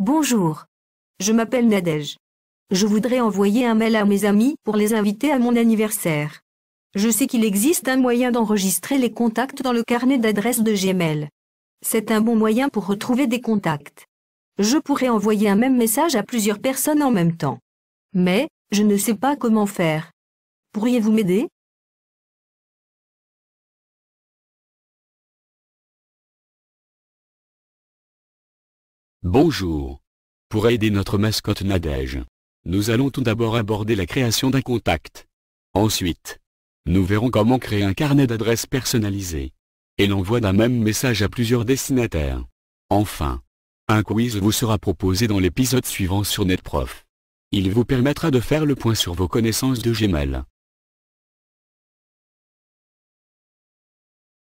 Bonjour. Je m'appelle Nadège. Je voudrais envoyer un mail à mes amis pour les inviter à mon anniversaire. Je sais qu'il existe un moyen d'enregistrer les contacts dans le carnet d'adresses de Gmail. C'est un bon moyen pour retrouver des contacts. Je pourrais envoyer un même message à plusieurs personnes en même temps. Mais, je ne sais pas comment faire. Pourriez-vous m'aider Bonjour. Pour aider notre mascotte Nadege, nous allons tout d'abord aborder la création d'un contact. Ensuite, nous verrons comment créer un carnet d'adresses personnalisé et l'envoi d'un même message à plusieurs destinataires. Enfin, un quiz vous sera proposé dans l'épisode suivant sur NetProf. Il vous permettra de faire le point sur vos connaissances de Gmail.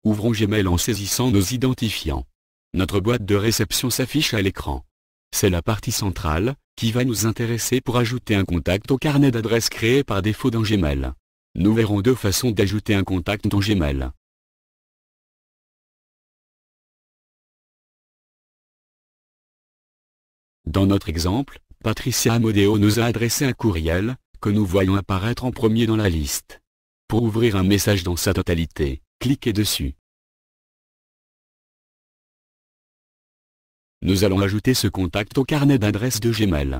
Ouvrons Gmail en saisissant nos identifiants. Notre boîte de réception s'affiche à l'écran. C'est la partie centrale, qui va nous intéresser pour ajouter un contact au carnet d'adresses créé par défaut dans Gmail. Nous verrons deux façons d'ajouter un contact dans Gmail. Dans notre exemple, Patricia Amodeo nous a adressé un courriel, que nous voyons apparaître en premier dans la liste. Pour ouvrir un message dans sa totalité, cliquez dessus. Nous allons ajouter ce contact au carnet d'adresse de Gmail.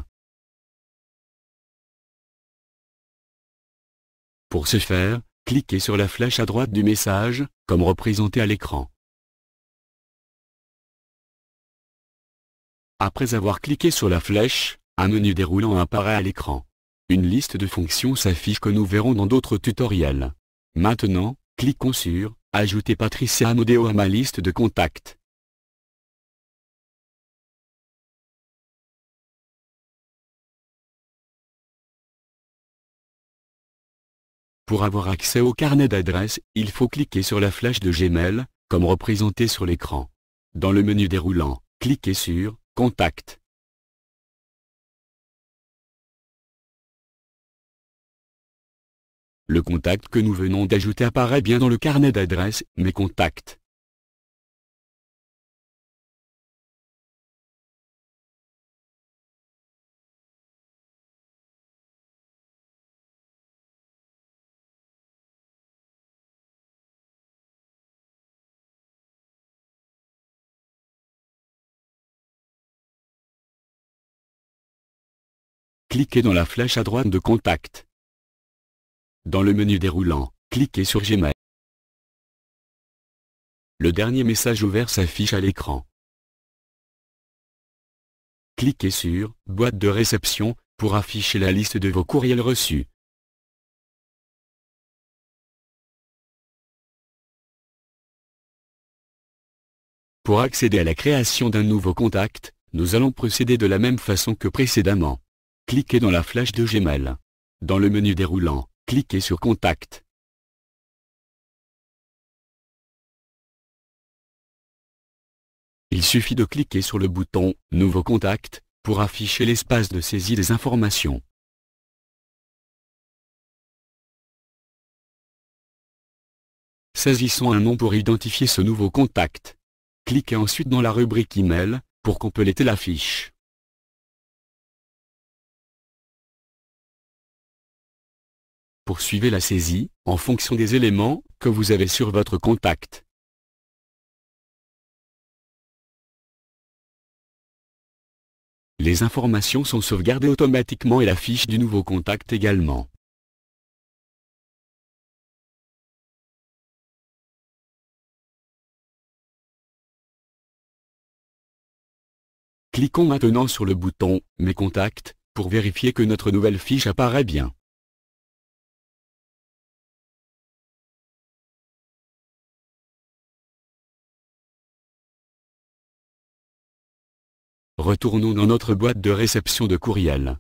Pour ce faire, cliquez sur la flèche à droite du message, comme représenté à l'écran. Après avoir cliqué sur la flèche, un menu déroulant apparaît à l'écran. Une liste de fonctions s'affiche que nous verrons dans d'autres tutoriels. Maintenant, cliquons sur « Ajouter Patricia Amodeo à ma liste de contacts ». Pour avoir accès au carnet d'adresses, il faut cliquer sur la flèche de Gmail, comme représenté sur l'écran. Dans le menu déroulant, cliquez sur « Contact ». Le contact que nous venons d'ajouter apparaît bien dans le carnet d'adresses « Mes contacts ». cliquez dans la flèche à droite de contact. Dans le menu déroulant, cliquez sur Gmail. Le dernier message ouvert s'affiche à l'écran. Cliquez sur « Boîte de réception » pour afficher la liste de vos courriels reçus. Pour accéder à la création d'un nouveau contact, nous allons procéder de la même façon que précédemment cliquez dans la flèche de Gmail. Dans le menu déroulant, cliquez sur Contact. Il suffit de cliquer sur le bouton « Nouveau contact » pour afficher l'espace de saisie des informations. Saisissons un nom pour identifier ce nouveau contact. Cliquez ensuite dans la rubrique Email, pour compléter la fiche. poursuivez la saisie, en fonction des éléments que vous avez sur votre contact. Les informations sont sauvegardées automatiquement et la fiche du nouveau contact également. Cliquons maintenant sur le bouton « Mes contacts » pour vérifier que notre nouvelle fiche apparaît bien. Retournons dans notre boîte de réception de courriel.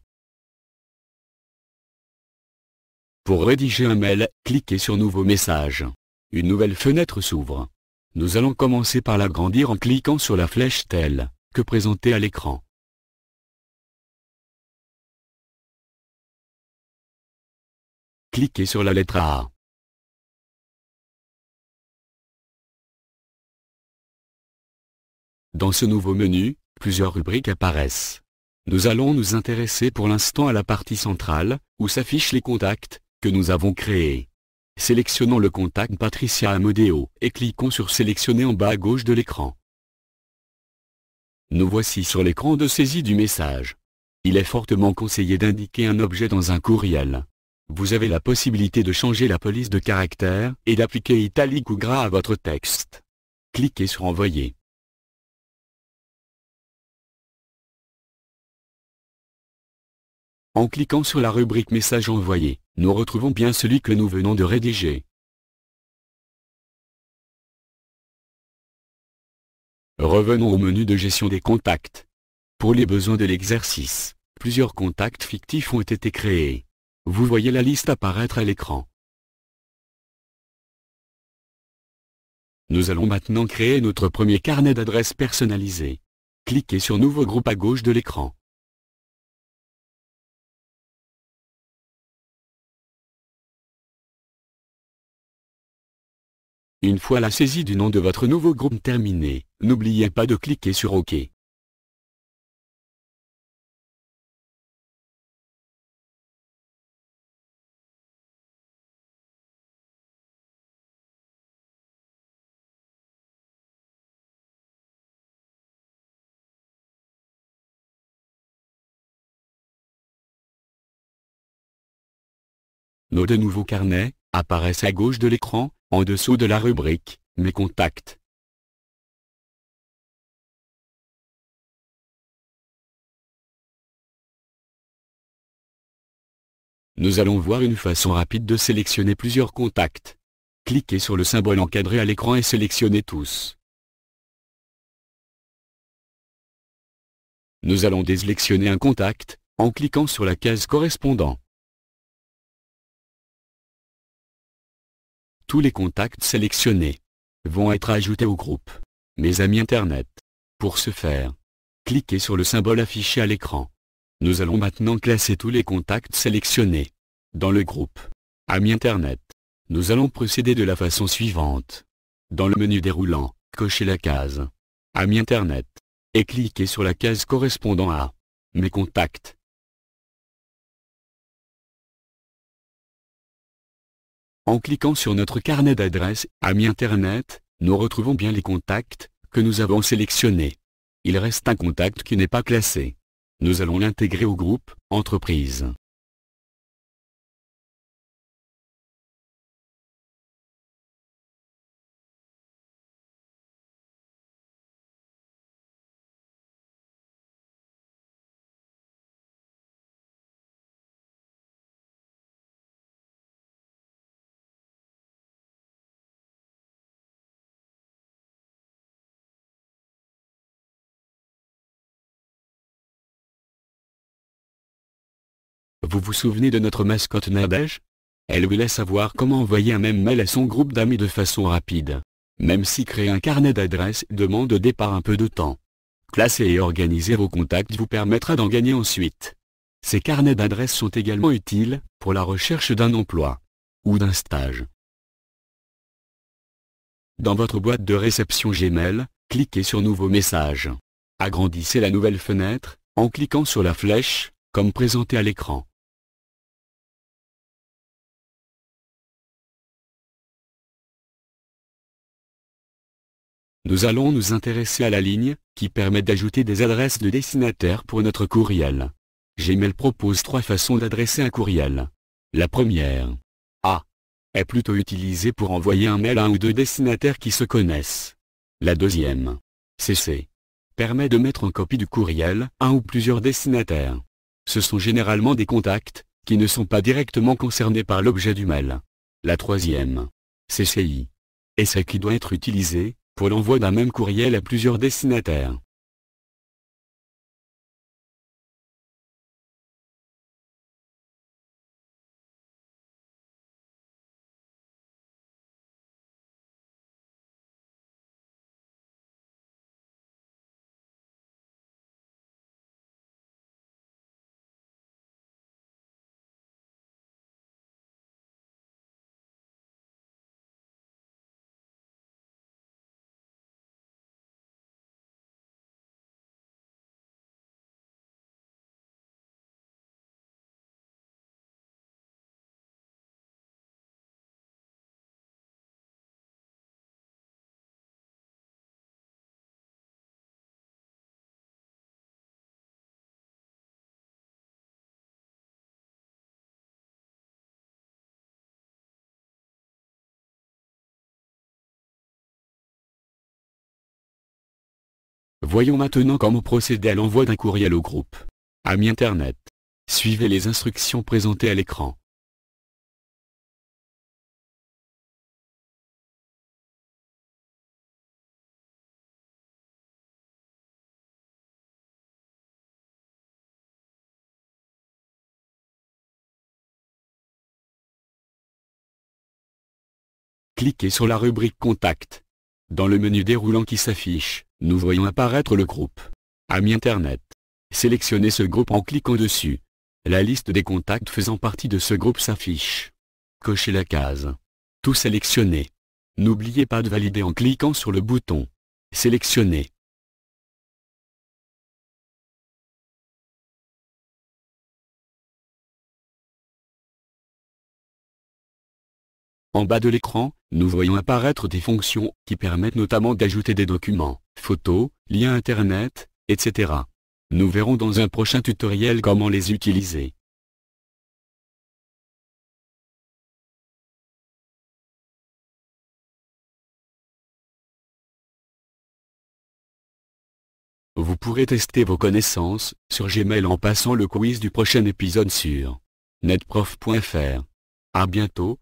Pour rédiger un mail, cliquez sur Nouveau message. Une nouvelle fenêtre s'ouvre. Nous allons commencer par l'agrandir en cliquant sur la flèche telle que présentée à l'écran. Cliquez sur la lettre A. Dans ce nouveau menu, plusieurs rubriques apparaissent. Nous allons nous intéresser pour l'instant à la partie centrale, où s'affichent les contacts, que nous avons créés. Sélectionnons le contact Patricia Amodeo et cliquons sur Sélectionner en bas à gauche de l'écran. Nous voici sur l'écran de saisie du message. Il est fortement conseillé d'indiquer un objet dans un courriel. Vous avez la possibilité de changer la police de caractère et d'appliquer italique ou gras à votre texte. Cliquez sur Envoyer. En cliquant sur la rubrique Message envoyé, nous retrouvons bien celui que nous venons de rédiger. Revenons au menu de gestion des contacts. Pour les besoins de l'exercice, plusieurs contacts fictifs ont été créés. Vous voyez la liste apparaître à l'écran. Nous allons maintenant créer notre premier carnet d'adresses personnalisé. Cliquez sur Nouveau groupe à gauche de l'écran. Une fois la saisie du nom de votre nouveau groupe terminée, n'oubliez pas de cliquer sur OK. Nos deux nouveaux carnets, apparaissent à gauche de l'écran, en dessous de la rubrique « Mes contacts ». Nous allons voir une façon rapide de sélectionner plusieurs contacts. Cliquez sur le symbole encadré à l'écran et sélectionnez tous. Nous allons désélectionner un contact, en cliquant sur la case correspondante. tous les contacts sélectionnés vont être ajoutés au groupe Mes amis Internet. Pour ce faire, cliquez sur le symbole affiché à l'écran. Nous allons maintenant classer tous les contacts sélectionnés dans le groupe Amis Internet. Nous allons procéder de la façon suivante. Dans le menu déroulant, cochez la case Amis Internet et cliquez sur la case correspondant à Mes contacts. En cliquant sur notre carnet d'adresses, Amis Internet, nous retrouvons bien les contacts que nous avons sélectionnés. Il reste un contact qui n'est pas classé. Nous allons l'intégrer au groupe Entreprise. Vous vous souvenez de notre mascotte Nadège Elle voulait savoir comment envoyer un même mail à son groupe d'amis de façon rapide. Même si créer un carnet d'adresses demande au départ un peu de temps. Classer et organiser vos contacts vous permettra d'en gagner ensuite. Ces carnets d'adresses sont également utiles pour la recherche d'un emploi ou d'un stage. Dans votre boîte de réception Gmail, cliquez sur Nouveau message. Agrandissez la nouvelle fenêtre en cliquant sur la flèche, comme présenté à l'écran. Nous allons nous intéresser à la ligne, qui permet d'ajouter des adresses de destinataires pour notre courriel. Gmail propose trois façons d'adresser un courriel. La première A est plutôt utilisée pour envoyer un mail à un ou deux destinataires qui se connaissent. La deuxième CC permet de mettre en copie du courriel un ou plusieurs destinataires. Ce sont généralement des contacts, qui ne sont pas directement concernés par l'objet du mail. La troisième CCI est celle qui doit être utilisée pour l'envoi d'un même courriel à plusieurs destinataires. Voyons maintenant comment procéder à l'envoi d'un courriel au groupe. Ami Internet. Suivez les instructions présentées à l'écran. Cliquez sur la rubrique Contact. Dans le menu déroulant qui s'affiche, nous voyons apparaître le groupe. Ami Internet. Sélectionnez ce groupe en cliquant dessus. La liste des contacts faisant partie de ce groupe s'affiche. Cochez la case. Tout sélectionner. N'oubliez pas de valider en cliquant sur le bouton. Sélectionner. En bas de l'écran, nous voyons apparaître des fonctions qui permettent notamment d'ajouter des documents, photos, liens internet, etc. Nous verrons dans un prochain tutoriel comment les utiliser. Vous pourrez tester vos connaissances sur Gmail en passant le quiz du prochain épisode sur netprof.fr. A bientôt